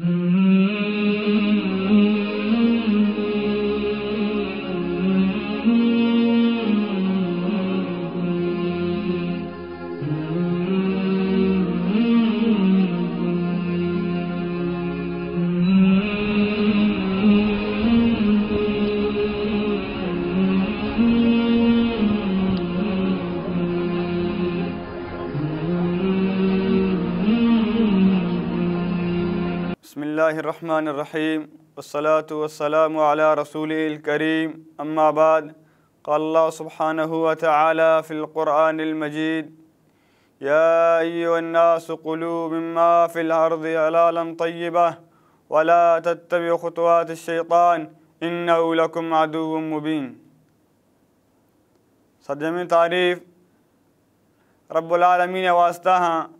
Mm-hmm. الرحمن الرحيم والصلاة والسلام على رسوله الكريم أما بعد قال الله سبحانه وتعالى في القرآن المجيد يا أيها الناس قلوا مما في الأرض حلالا طيبة ولا تتبعوا خطوات الشيطان إنه لكم عدو مبين صدمين تعريف رب العالمين واسطة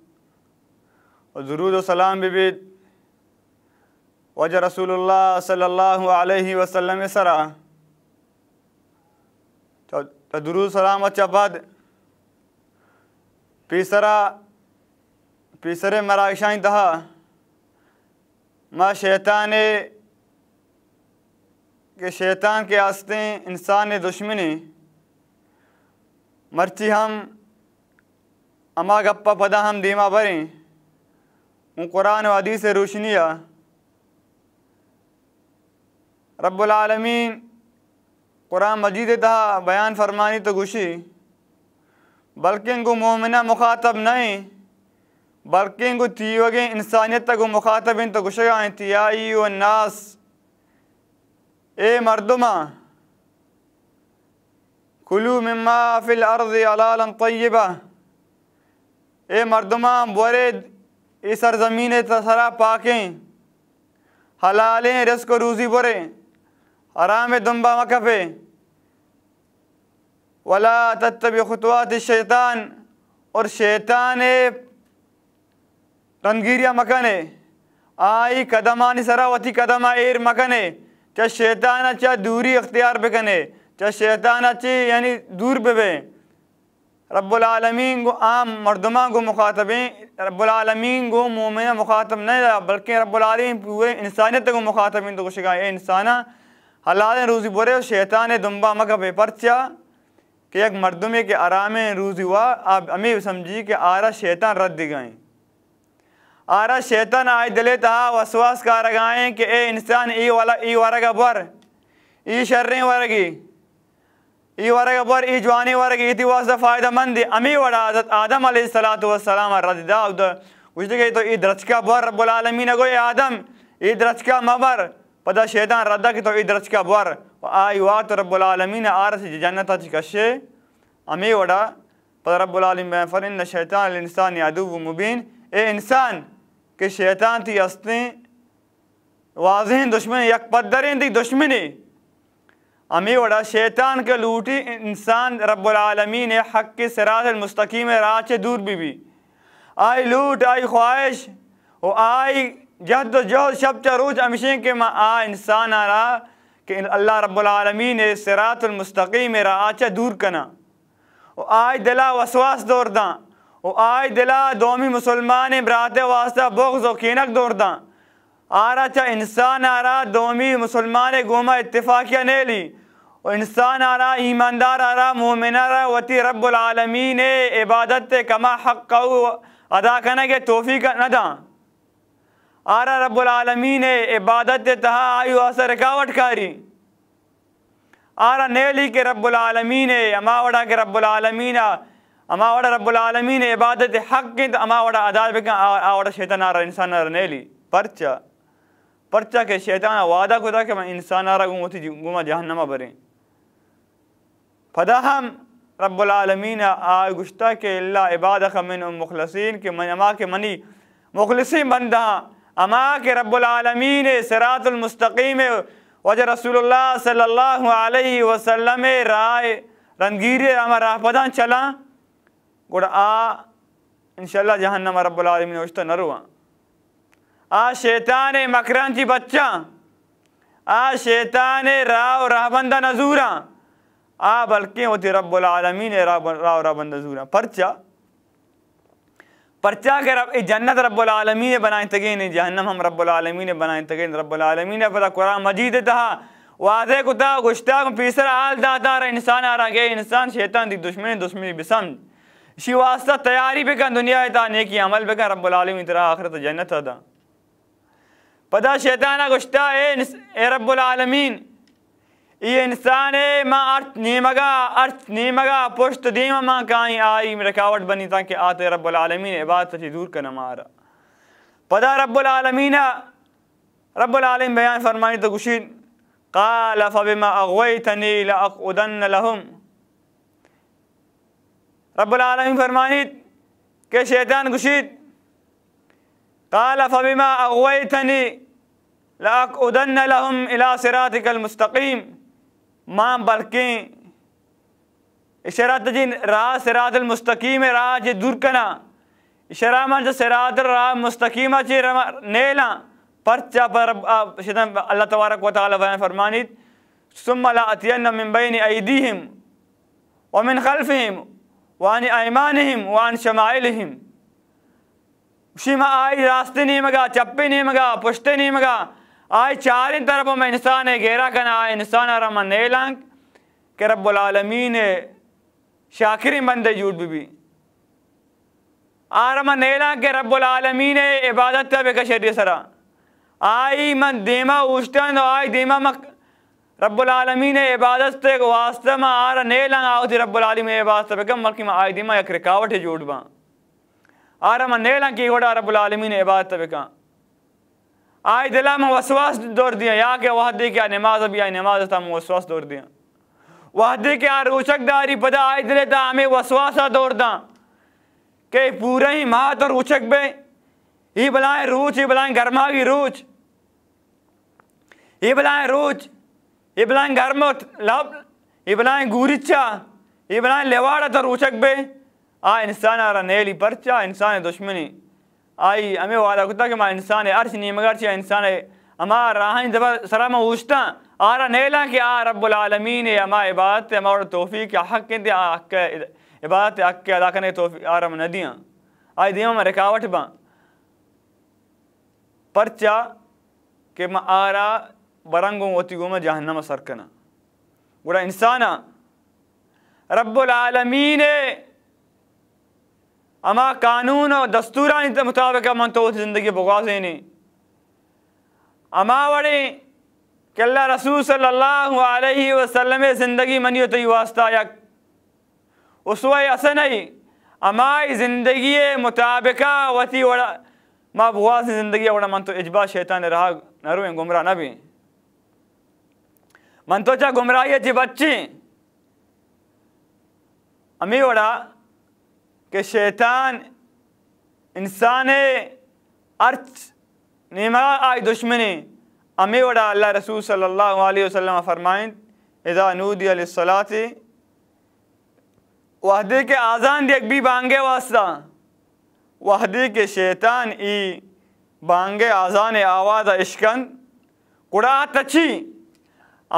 وزرود وسلام ببيت وج رسول اللہ صلی اللہ علیہ وسلم سرا سلام اچھا بعد پیسرا پیسرے مرائشائیں دہا ما شیطان کہ شیطان کے آستیں انسان دشمنی مرچی ہم اما گپا پدا ہم دیما بریں ان قرآن و حدیث روشنیہ رب العالمین قرآن مجید تہا بیان فرمانی تو گوشی بلکہ ان کو مومنہ مخاطب نہیں بلکہ ان کو تیوگیں انسانیت تک مخاطب تو گھشگا یعنی تیائی و ناس اے مردمہ کلو مما فی الارض علالا طیبہ اے مردمہ بورے سر زمین تسرہ پاکیں حلالیں رزق و روزی بریں آرام دمبا مکب ولا طب خطوات شیطان اور شیطان رنگیریا مکن ہے آئی قدمہ نصراوتی قدم ایر مکن چا شیطان چا دوری اختیار بکنے چا شیطان چی یعنی دور بے رب العالمین کو عام مردمہ کو مخاطبیں رب العالمین کو مومن مخاطب نہیں رہا بلکہ رب العالمین پورے انسانیت کو تو مخاطب اے انسانہ اللہ بورے برے شیطان دنبا دمبا پرچا کہ ایک مردمی کے آرام ہوا آپ امی سمجھی کہ آرا شیطان رد دی گئیں آرا شیطان آئے دلے تہا وسواس کا رگائیں کہ اے انسان والا ای بور ای شریں ورگی ای ای جوانی ورگی ایتی فائدہ مند امی وڑا حضرت آدم علیہ السلام وسلم رد دا کہ ای رب العالمین آدم ای درچکہ مبر پدا شیطان ردا کی تو ادرج کا بور آئی وات رب العالمین آرس جنتا چی کشے امی وڑا پدا رب العالمین فرن شیطان الانسان یادو مبین اے انسان کہ شیطان تھی استیں واضح دشمن یک پدرین دی دشمنی امی وڑا شیطان کے لوٹی انسان رب العالمین حق کے سراز المستقیم راچ دور بھی آئی لوٹ آئی خواہش و آئی جہد و جہد شب چروج امشیں کے ماں آ انسان آ رہا کہ اللہ رب العالمین سرات المستقیم را آچا آچہ دور کنا او آئے دلا وسواس دور داں او آئے دلا دومی مسلمان برات واسطہ بغض و کینک داں دان آرہ چا انسان آرہ دومی مسلمان گوما اتفاقیہ لے لی اور انسان آرہ ایماندار آ مومن مومنار وتی رب العالمین عبادت کما حق قو ادا کنا کے توفیق نہ داں آرہ رب العالمین عبادت تہا آئیو اثر رکاوٹ کاری آرہ نیلی کے رب العالمین اما وڑا کے رب العالمین اما وڑا رب العالمین عبادت حق کی تو اما وڑا عداد بکن آوڑا شیطان آرہ انسان آرہ نیلی پرچہ پرچہ کے شیطان وعدہ کو تھا کہ میں انسان آرہ گوں تھی گما جہنمہ بریں پدا ہم رب العالمین آئے گشتہ کے اللہ عبادت من مخلصین کے منما کے منی مخلصین بندہ اما کہ رب العالمین سرات المستقیم وجہ رسول اللہ صلی اللہ علیہ وسلم رائے رنگیر راہ پدان چلا گوڑا آ انشاءاللہ جہنم رب العالمین اوشتا نواں آ شیطان مکران چی بچہ آ شیطان راہ راہ بندہ نزورا آ بلکہ وہ تھی رب العالمین راہ راہ بندہ نظوراں پرچہ پرچا کہ رب جنت رب العالمین نے بنائے تغین جہنم ہم رب العالمین نے بنائے تغین رب العالمین نے رہا انسان گئے انسان شیطان دی دشمن دشمنی بسند شی واسطہ تیاری پہ کن دنیا تا نیکی عمل پہ کن رب العالمین ترہا آخرت جنت پتہ شیطانہ گشتا اے رب العالمین ये इंसान है मां अर्थ नहीं मगा अर्थ नहीं मगा पुष्ट दी मां कहीं आई रुकावट बनी ताकि आते रब्बुल आलमीन इबादत से दूर करना मारा पदा रब्बुल आलमीन रब्बुल आलमीन बयान قال فبما اغويتني لاقعدن لهم رب العالمين فرمانيت کہ شیطان گشید قال فبما اغويتني لاقعدن لهم الى صراطك المستقيم ماں بلکیں اشارات جن جی راہ سراد المستقیم راہ من جا سراد راہ مستقیم چر جی نیلا پرچا پر اللہ تبارک و تعالی فرمانید فرمانی سم اتین من بین ایدیہم ومن خلفم وان ایمان وان شیما آئی راستے نہیں مگا چپے نہیں مگا پشتے نہیں مگا آئے چاریں طرف میں انسان گھیرا کنا آئے انسان آرمن نیلنگ کہ رب العالمین شاکرین بندے جوٹ بھی بھی آرمن نیلان کہ رب عبادت تب ایک شریع سرا آئی من اوشتن و آئی دیمہ مک رب العالمین عبادت تک واسطہ مہ آر نيل آؤتی رب العالمین عبادت ملکی آئی ديما یک رکاوٹ ہے جھوٹ باں آرمن کی گھوڑا رب العالمین عبادت عبادت تب كا آئی دلہ میں وسواس دور دیا یا کہ وحدی کیا نماز ابھی آئی نماز تا میں وسواس دور دیا وحدی کیا روچک داری پدا آئی دلہ تا ہمیں وسواسا دور دا کہ پورا ہی مات اور روچک بے یہ بلائیں روچ یہ بلائیں گرما کی روچ یہ بلائیں روچ یہ بلائیں گرم لب یہ بلائیں گوریچا یہ بلائیں لیوارت اور روچک بے آئی انسان آرہا نیلی پرچا انسان دشمنی آئی امی وعدہ کتا کہ ما انسان ہے ارش نہیں مگر چیہ انسان ہے اما راہن زبا سرام اوشتا آرہ نیلا کہ آ رب العالمین ہے اما عبادت ہے اما اور توفیق کیا حق ہیں دے عبادت ہے حق کے ادا کرنے توفیق آرہ میں ندیاں آئی دیوں میں رکاوٹ با پرچا کہ ما آرہ برنگوں ہوتی گو میں جہنم سرکنا گوڑا انسانا رب العالمین ہے اما قانون و دستورانی مطابق من تو زندگی بغازے نے اما وڑے کہ اللہ رسول صلی اللہ علیہ وسلم زندگی منی تی واسطہ یک اس وی اصن اما زندگی مطابق وتی وڑا ما بغاز زندگی وڑا من تو اجبا شیطان رہا نہ روئیں گمراہ نہ بھی من تو چا گمراہی جی بچی امی وڑا کہ شیطان انسان ارچ نما دشمنی دشمن وڑا اللہ رسول صلی اللہ علیہ وسلم فرمائیں اذا نودی علیہ الصلاة وحدی کے آزان دیکھ بھی بانگے واسطہ وحدی کے شیطان ای بانگے آزان آواز عشقند کڑا تچی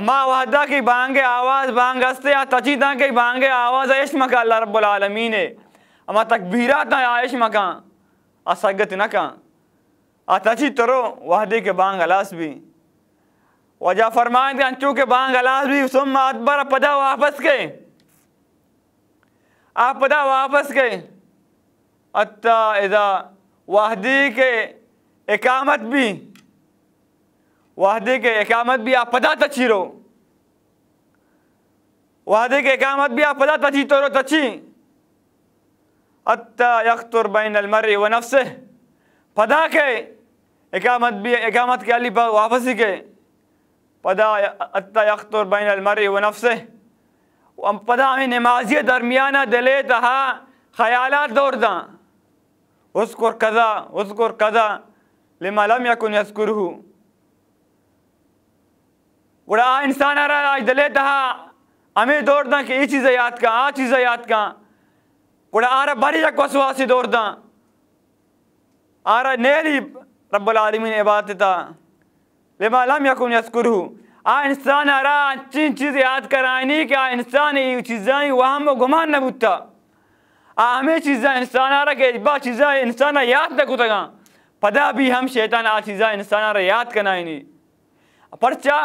اما وحدہ کی بانگے آواز بانگستے یا تچی تاں کی بانگے آواز اشمک اللہ رب العالمین تک بھی نا آئیش مکاں اصت نہ کہاں اتھی ترو وحدی کے بانگ علاس بھی وجہ فرمائیں بانگ بھی سم اکبر پدا واپس کے آپ پدا واپس کے اتا اذا وحدی کے اقامت بھی وحدی کے اقامت بھی آپ پدا تچی رو وحدی کے اقامت بھی آپ تچی تو رو تچی حتی یختر بین المرء و نفسه پدا کې اقامت بھی اقامت کے علی واپسی کے پدا حتی یختر بین المرء و نفسه ام پدا میں نمازی درمیانہ دلے تہا خیالات دور دا اذکر کذا اذکر کذا لما لم یکن یذکرہو وڑا انسان آ رہا دلے تہا ہمیں دور دا کہ یہ چیزیں یاد کا آ چیزیں یاد کا ಕೂಡ ಆರ ಬರಿಯಕ್ಕೆ ವಸುವಾಸಿ ದೋರ್ದ ಆರ ನೇಲಿ ರಬ್ಬಲ್ ಆಲಮೀನ್ ಎಬಾತಿತ ಲಿಮಾ ಲಮ್ ಯಕುನ್ ಯಸ್ಕುರು ಆ ಇನ್ಸಾನ್ ಆರ ಅಚ್ಚಿ ಚೀಸ್ ಯಾದ್ ಕರಾನಿ ಕಿ ಆ ಇನ್ಸಾನ್ ಈ ಚೀಜಾਂ ವಹಮ ಗುಮಾನ್ ನ ಬುತ್ತ ಆ ಹಮೆ ಚೀಜಾਂ ಇನ್ಸಾನ್ ಆರ ಕೆ ಬಾ ಚೀಜಾਂ ಇನ್ಸಾನ್ ಯಾದ್ ನ ಕುತಗ ಪದಾ ಬಿ ಹಮ್ ಶೈತಾನ್ ಆ ಚೀಜಾਂ ಇನ್ಸಾನ್ ಆರ ಯಾದ್ ಕನಾಯಿನಿ ಪರ್ಚಾ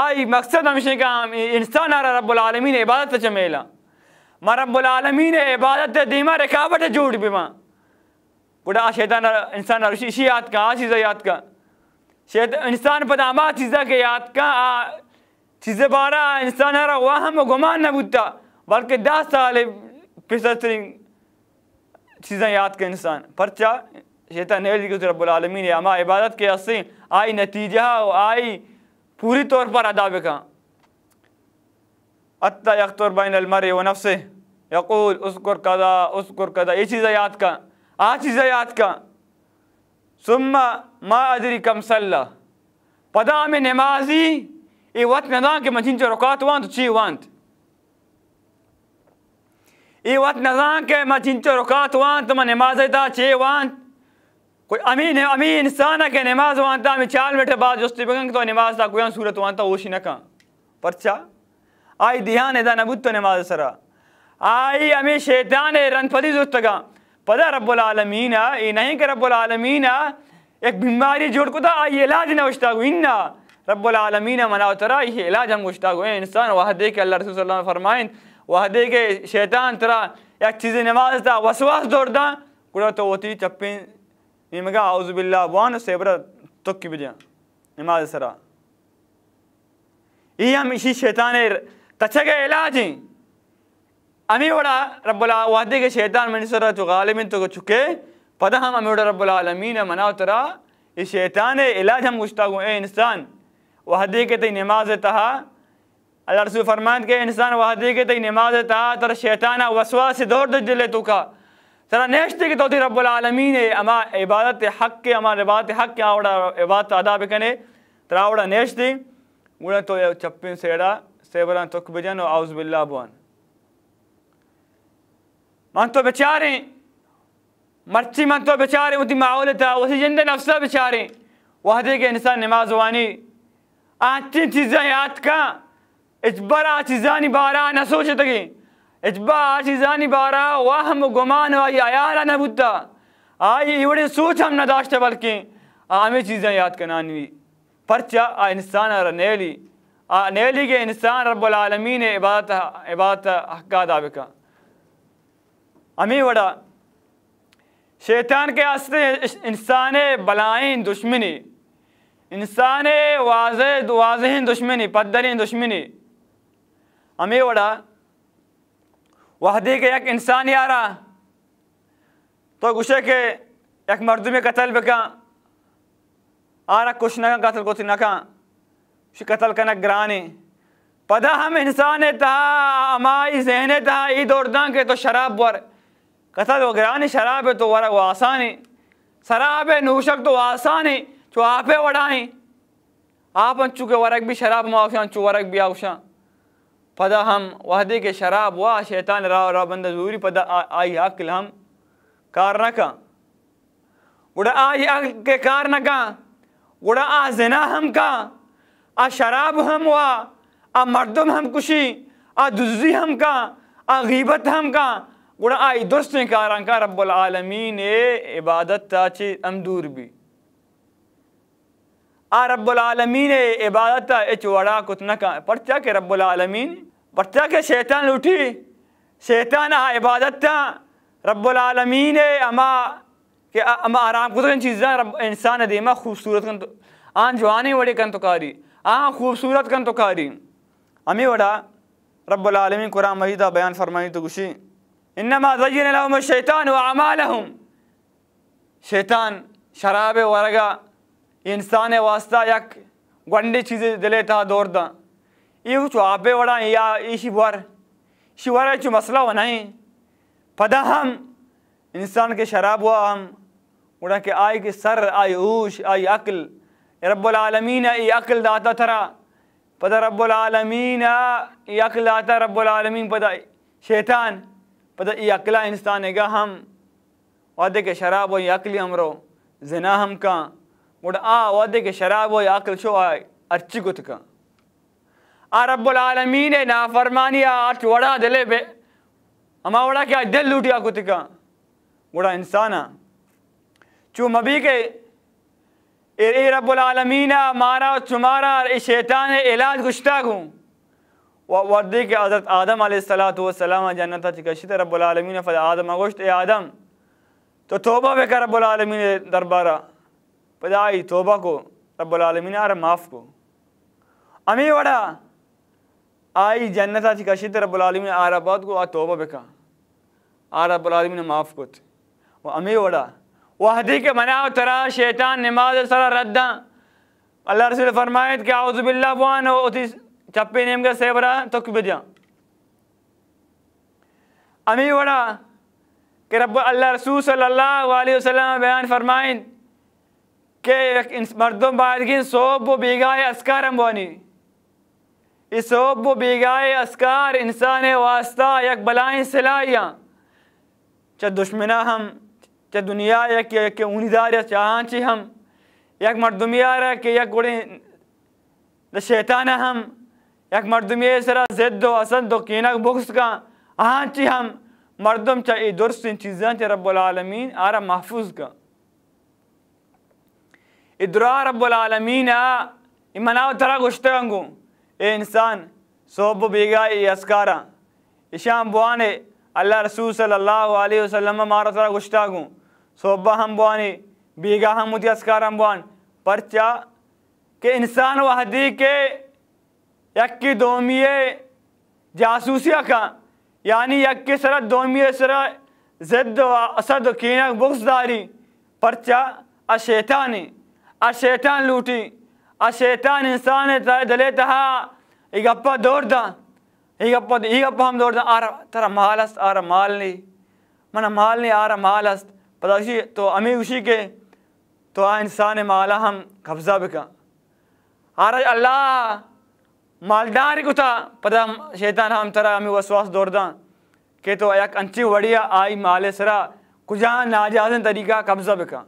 ಆ ಈ ಮಕ್ಸದ್ ಹಮಶೆ ಕಾ ಇನ್ಸಾನ್ ಆರ ರಬ್ಬಲ್ ಆಲಮೀನ್ ಇಬಾದತ್ ಚಮೇಲಾ ما رب العالمین عبادت دیما رکاوٹ جوڑ بیما گڑا شیطان انسان اسی یاد کا آ چیزا یاد کا شیطان انسان پتہ ما چیزا کے یاد کا آ چیز بارا انسان را و گمان نہ بلکہ دہ سال چیزیں یاد کا انسان پرچہ شیطان رب العالمین اما عبادت کے اسی آئی نتیجہ آئی پوری طور پر بکا اتہ اختر بین المرے و نفسے یقول اذکر قدا اذکر قدا یہ چیزہ یاد کا آ چیزہ یاد کا سمم ما ادری کم صلح پدا میں نمازی ای وقت نظام کے مجھن چو رکات وانت چی وانت ای وقت نظام کے مجھن چو رکات وانت ما نماز دا چی وانت کوئی امین انسان کے نماز وانتا میں چال میٹھے بعد جستی بگنگ تو نماز دا کوئی ان صورت وانتا ہوشی نکا پرچا پرچا آی دیهان دا نبود تو نماز سره آی امی شیطان رن پدی زوستگا پدا رب العالمین ای نہیں کہ رب العالمین ایک بیماری جوڑ کو تھا آئی علاج نہ گوشتا گو انہا رب العالمین منا اترا یہ علاج ہم گوشتا گو انسان وحدے کے اللہ رسول صلی اللہ علیہ فرمائن وحدے کے شیطان ترا ایک چیز نماز تھا وسواس دور دا کڑا تو ہوتی چپین نیمگا اعوذ باللہ وان سیبرا تک کی بجا نماز سرا یہ ہم اسی شیطان تچھے علاج امی رب اللہ وحدی کے شیطان تو غالم تو چکے پدا ہم امی رب العالمین منا ترا شیطان علاج ہم گو اے انسان وحدی کے تئی نماز تہا اللہ رسول فرمائند کہ انسان وحدی کے تئی نماز تہا ترا شیطان وسوا سے دور لے تو کا نیشتے نیشتی تو رب العالمین اما عبادت حق کے اما عبادت حق کے آوڑا عبادت ادا بکنے ترا ترا اڑا گوڑا تو چپن سیڑا سیبران تک بجن و اعوذ بالله بوان من تو بچاریں مرچی من تو بچاریں اتی معول تھا وسی جند نفسہ بچاریں وحدے کے انسان نماز وانی آتی چیزیں یاد کا اجبرا چیزانی بارا نہ سوچ تگی اجبا چیزانی بارا وہم و گمان و آیا نہ بودتا آئی ایوڑے سوچ ہم نہ داشتے بلکہ آمی چیزیں یاد کنانوی پرچہ آ انسان رنیلی نیلی کے انسان رب العالمین عبادت عبادت حقا بکا امی وڑا شیطان کے آستے انسان بلائیں دشمنی انسان واضح واضح دشمنی پدرین دشمنی امی وڑا وحدی کے ایک انسان آ تو گشے کے یک مردمی قتل بکا آرا کچھ نہ قتل کو نہ کہاں قتل کنا گرانے پدا ہم انسان تا امائی ذہن تھا عید اور داں کے تو شراب ور قتل و گرانی شراب تو ور وہ آسانے شراب ہے تو آسانے چو آپے وڑائیں آپ ان چوکے ورغ بھی شراب میں چو چرغ بھی آوشان پدا ہم وحدی کے شراب وا شیطان را را زوری پدا آئی عقل ہم کار نہ کہاں اڑا آئی عقل کے کار نہ کہاں اڑا ہم کا آ شراب ہم وا آ مردم ہم کشی آ جزی ہم کا آ غیبت ہم کا گڑا آئی درست آدار کا رب العالمین اے عبادت آ رب العالمین اے عبادت تا کتنا کا پڑھت کہ رب العالمین پڑھ کہ شیطان لوٹی شیطان آ عبادت تا رب العالمین اے اما اما کہ آرام چیزاں انسان دیما خوبصورت کن آن کن تو کاری ആ खूबसूरत കൻ തുക്കാരി അമിവിടെ റബ്ബുൽ ആലമീൻ ഖുർആൻ മജീദ ബയാൻ ഫർമായിട്ട് കുശി ഇന്നമാ സയ്യന ലഹും ഷൈത്താൻ വഅമാലഹും ഷൈത്താൻ ശരാബ് വറഗ ഇൻസാനെ വാസ്ത യക് ഗണ്ടി ചീസ് ദിലേതാ ദോർദ ഇവ ചുആബെ വട യാ ഇഷി വർ शिवारा चु मसला बनाए पदा हम इंसान के शराब हुआ हम उड़ा के आय के सर आय ऊश आय अक्ल رب العالمین ای عقل داتا ترا پتہ رب العالمین ای عقل داتا رب العالمین پتہ شیطان پتہ ای اقلہ انسان اگا ہم وعدے کے شراب و یہ عقل ہمرو زنا ہم آ وعدے کے شراب و عقل شو آئے ارچی گت کان آ رب العالمین نافرمانی آرچ وڑا دلے بے اما وڑا کیا دل لوٹیا گت کان وڑا انسانا چو مبی کے ارے رب العالمین مارا اور تمہارا ارے شیطان علاج گشتا گوں وردی کے حضرت آدم علیہ السلام والسلام جنت چکشت رب العالمین فد آدم گشت اے إيه آدم تو توبہ بے کر رب العالمین دربارہ پدائی توبہ کو رب العالمین آر معاف کو امی وڑا آئی جنت چکشت رب العالمین آر آباد کو آ توبہ بے کر آ رب العالمین معاف کو امی وڑا وحدی کے مناؤ ترا شیطان نماز رداں اللہ رسول فرمائے کہ اعوذ باللہ ازب اتی چپی نیم کے سیبراں تک بجا امی وڑا کہ رب اللہ رسول صلی اللہ علیہ وسلم بیان فرمائند کہ مردم بارگین صوب و بیگائے اسکار امبوانی صوب و بیگائے اسکار انسان واسطہ یک بلائیں سلائیاں چا دشمنہ ہم چا دنیا یک یک اوندار یا چاہاں چی ہم یک مردمی آ رہا کہ یک گوڑی دا شیطان ہم یک مردمی سرا زد دو اصل دو کینک بغس کا آہاں چی ہم مردم چا ای درست ان چیزیں چا رب العالمین آ رہا محفوظ کا ادرا رب العالمین آ امناو ترہ گشتے ہنگو اے انسان صحب و بیگائی اسکارا اشام بوانے اللہ رسول صلی اللہ علیہ وسلم مارا ترہ گشتے ہنگو صوبہ ہمبوانی بیگا ہم اسکار ہمبوان پرچہ کہ انسان وحدی کے یک کی دوم جاسوسی کا یعنی یک سرت دومیے سر زد و اسد کین بخص داری پرچہ اشیطانی اشیطان لوٹی اشیطان انسان دلے تہا دور دا گپا دوڑ ہم دور دا آرہ ترہ مال است آرہ مال ترا منہ مال مالنی آرہ مال است پتاشی تو امی اسی کے تو آ ہاں انسان مالا ہم قبضہ بکا آ اللہ مالدار کو تھا پتہ شیطان ہم ترا امی وسواس دور داں کہ تو انچی وڑیا آئی مال سرا کچھ ناجازن طریقہ قبضہ بکا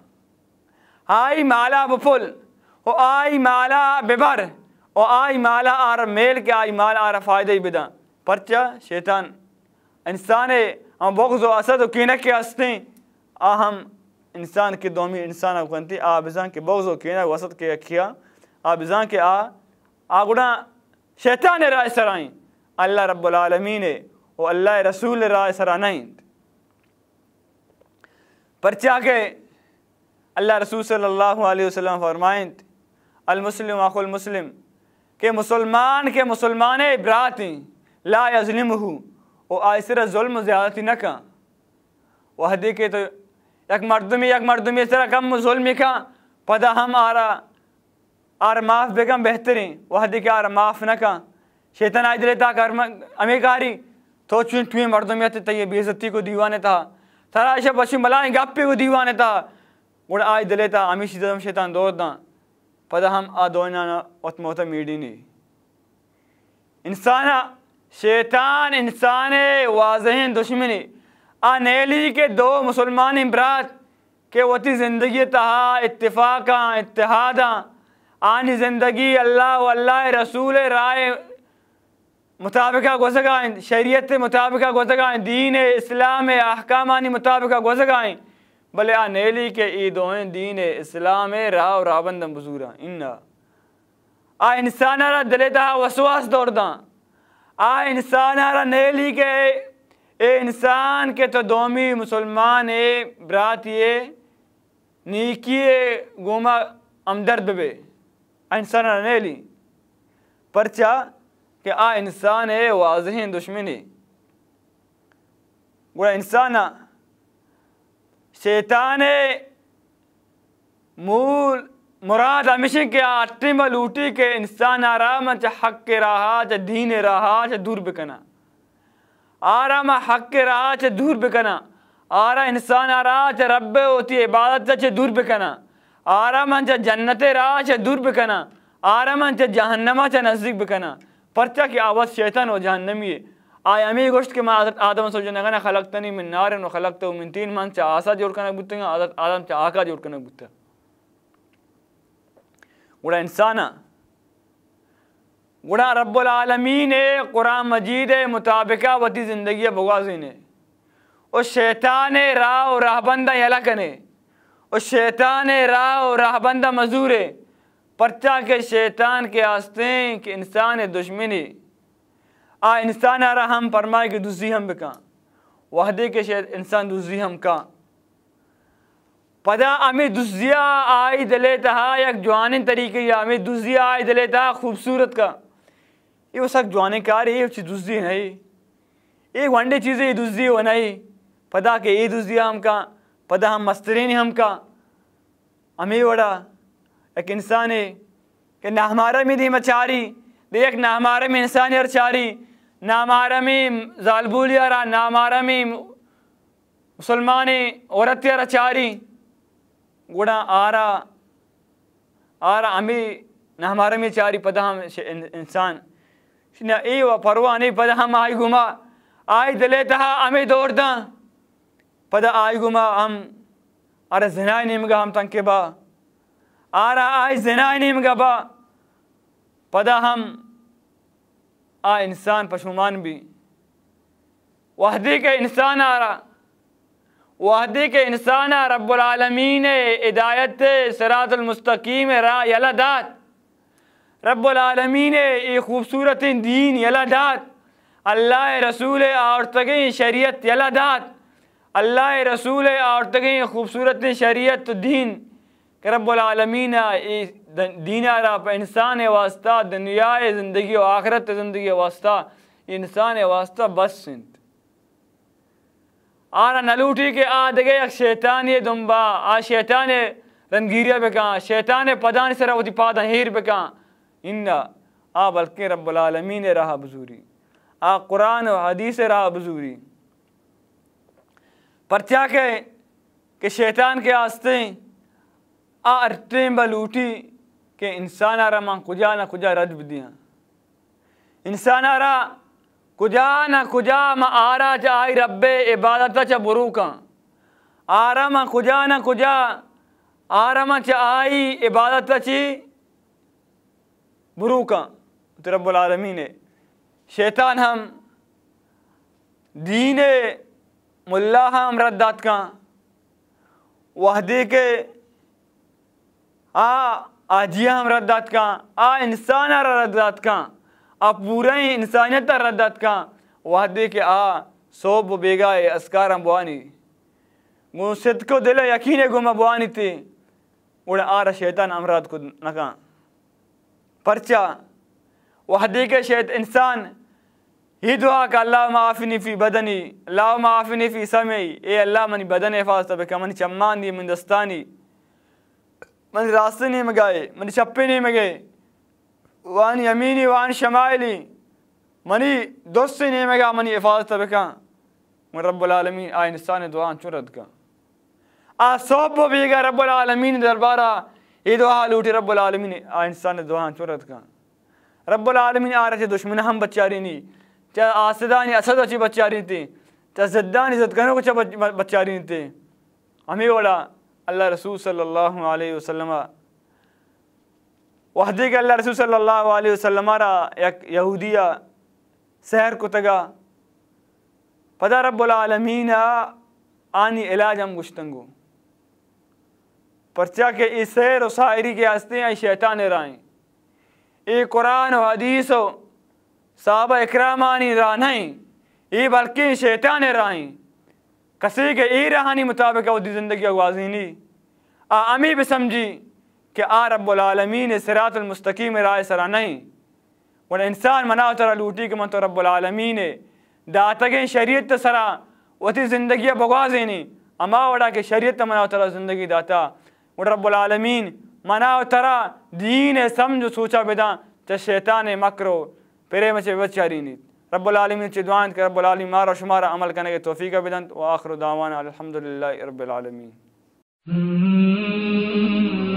آئی مالا بفل او آئی مالا ببر او آئی مالا آر میل کے آئی مالا فائدہ ہی بداں پرچہ شیطان انسان بغض و اسد و کینک کے ہستیں آہم انسان کے دومی انسان بنتی آپ زاں کے بغض و وسط کے کیا کیا آبزاں کے آ آگونا شیطان رائے سرائیں اللہ رب العالمین و اللہ رسول رائے سرائیں پرچا کے اللہ رسول صلی اللہ علیہ وسلم فرمائیں المسلم آخ المسلم کہ مسلمان کے مسلمان براتیں لا یظلمہو و وہ ظلم زیادتی حدی کے تو یک مردمی یک مردمی سر کم ظلمی کا پدا ہم آرا آر معاف بہترین بہتری کے آر معاف نہ شیطان آئی آید لیتا کرم کاری تو چون پھی مردمیت تا یہ بیزتی کو دیوانے تھا تراشے بچی ملائیں گپ کو دیوانے تا گوڑا آئی دل امی شیطان شیطان دور دا پدا ہم اتموتا میڈی نی انسانا شیطان انسان واضح دشمنی انیلی کے دو مسلمان امراض کے وتی زندگی تہا اتفاقاں اتحاداں آنی زندگی اللہ و اللہ رسول رائے مطابقہ گزگائیں شریعت مطابقہ گزگائیں دین اسلام احکامانی مطابقہ گزگائیں بلے آنیلی کے عید دین اسلام راہ و رابند انہا آ انسانہ را دلیتا تہا وسواس دوردان داں آ انسانہ را نیلی کے اے انسان کے تو دومی مسلمان اے برات یہ نیکی گوما بے انسان انسانے لی پرچا کہ آ انسان اے واضح دشمنی گوڑا انسان شیطان مول مراد ہمیشہ کے آٹی لوٹی کے انسان آرام چا حق کے رہا چا دین رہا چا دور بکنا آرہ ما حق راہ چھے دور بکنا آرہ انسان راہ چھے رب ہوتی عبادت چھے دور بکنا آرہ ما چھے جنت راہ چھے دور بکنا آرہ ما چھے جہنمہ چھے نزدگ بکنا پرچہ کی آواز شیطان ہو جہنمی ہے آئی امی گوشت کے ماں حضرت آدم سو جنگا نا خلقتنی من نارن و خلقتو من تین من چھے آسا جوڑ کنک بوتا حضرت آدم چھے آقا جوڑ کنک بوتا گوڑا انسانہ گڑا رب العالمین نے قرآن مجید مطابقہ وتی زندگی بغازین ہے اور شیطان راہ و راہ بندہ یلکن اور شیطان راہ و راہ بندہ مزور ہے پرچا کے شیطان کے آستیں کہ انسان دشمنی آ انسان آ ہم فرمائے کہ دوسری ہم بکان وحدے کے شیط انسان دوسری ہم کان پدا آئی دلیتا ہا یک جوانن طریقے یا دوسریہ آئی دلیتا خوبصورت کا یہ وہ سکھ جوانے کار ہے یہ چیز دوسری ہے نہیں جی۔ ایک ہنڈے چیزیں یہ دوسری ہو نہیں جی۔ پدا کہ یہ دوسری ہم کا پدا ہم مسترین ہم کا ہم وڑا ایک انسان ہے کہ نہ ہمارا میں دی مچاری دیکھ نہ ہمارا میں انسان ہے ارچاری نہ ہمارا میں ظالبولی آرا نہ ہمارا میں مسلمان عورت یا رچاری گوڑا آرا آرا ہمیں نہ ہمارا میں چاری پدا ہم انسان Şimdi iyi ve parvani pada ham ayguma ay dile daha ame doğurdan pada ayguma ham ara zinay nimga ham tanke ba ara ay zinay nimga ba pada ham آ انسان پشمان بھی وحدی کے انسان آ رہا وحدی کے انسان آ رب العالمین ہدایت سراط المستقیم را یلدات رب العالمین ای خوبصورت دین یلا داد اللہ رسول عورتگیں شریعت یلا داد اللہ رسول عورتگیں خوبصورت شریعت دین کہ رب العالمین ای دین را پا انسان واسطہ دنیا زندگی و آخرت زندگی واسطہ انسان واسطہ بس سنت آرا نلوٹی کے آ دگے یک شیطان یہ دنبا آ شیطان رنگیریا بکاں شیطان پدان سرا ہوتی پادان ہیر بکاں آ بلکہ رب العالمین رہا بزوری آ قرآن و حدیث رہا بزوری پر چاہ کہے کہ شیطان کے آستے آ ارتیں بلوٹی کہ انسان آرہ ماں کجا نہ کجا رجب دیا انسان آرہ کجا نہ کجا ماں آرہ چا آئی رب عبادت چا بروکاں آرہ ماں کجا نہ کجا چا آئی عبادت چی برو کا رب العالمین شیطان ہم دین ملا ردات کا وحدے کے آجیا ہم ردات کا آ انسان اور ردات کاں آ پورے انسانیت ردات کا وحدے کے آ سوب بیگا اسکار بوانی گو صدق و دل یقین گو مبوانی تھی اوڑا آرہ شیطان امراد کو نکاں پرچہ وہ حدیق شید انسان ہی دعا کا اللہ معافنی فی بدنی اللہ معافنی فی سمعی اے اللہ منی بدن فاط طبقہ من چمانی دستانی مگائے منی چھپ نہیں گے وانی امینی وانی شمائلی منی دوست نہیں مگا منی حفاظت من رب العالمین آئین انسان دعا چورت کا آ بھی گا رب العالمین دربارہ دعا لوٹی رب العالمین نے انسان دعا چورت کا رب العالمین آ رہے دشمن ہم بچاری نی چاہے آسدانی اسد اچھی بچاری رہ تھی چاہے جدہ بچہ بچاری تھی ہمیں بولا اللہ رسول صلی اللہ علیہ وسلم وحدی کے اللہ رسول صلی اللہ علیہ وسلم را یہودیہ سہر کتگا پتہ رب العالمین آنی علاج ہم گشتنگو پرچہ کے اس سیر و شاعری کے ہیں شیطان رائیں اے قرآن و حدیث و صحابہ اکرامانی را نہیں اے بلکہ شیطان رائیں کسی کے ای رہانی مطابق دی زندگی اغوازینی آ امی بھی سمجھی کہ آ رب العالمین سرات المستقیم رائے سرا نہیں اور انسان منا ترہ لوٹی کہ من تو رب العالمین داتگیں شریعت سرا وہی زندگی بغوازینی اما وڑا کہ شریعت منا ترہ زندگی داتا رب العالمین منا و ترا دین سمجھ سوچا بداں چا شیطان مکرو پیرے مچے بچاری نیت رب العالمین چے دعائیں کہ رب العالمین مارا شمارا عمل کرنے کے توفیق بدن و آخر دعوانا الحمدللہ رب العالمین